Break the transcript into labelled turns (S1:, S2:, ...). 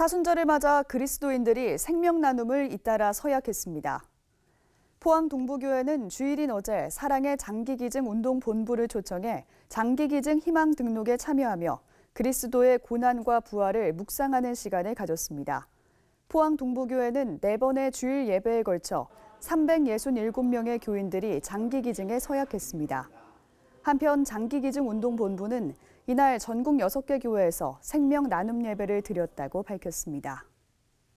S1: 사순절을 맞아 그리스도인들이 생명 나눔을 잇따라 서약했습니다. 포항 동부교회는 주일인 어제 사랑의 장기기증 운동 본부를 초청해 장기기증 희망 등록에 참여하며 그리스도의 고난과 부활을 묵상하는 시간을 가졌습니다. 포항 동부교회는 4번의 주일 예배에 걸쳐 367명의 교인들이 장기기증에 서약했습니다. 한편 장기기증 운동본부는 이날 전국 6개 교회에서 생명 나눔 예배를 드렸다고 밝혔습니다.